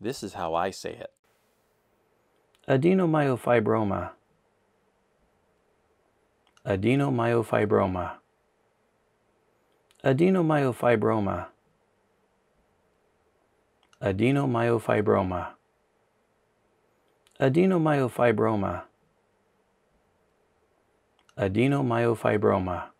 This is how I say it. Adenomyofibroma. Adenomyofibroma. Adenomyofibroma. Adenomyofibroma. Adenomyofibroma. Adenomyofibroma.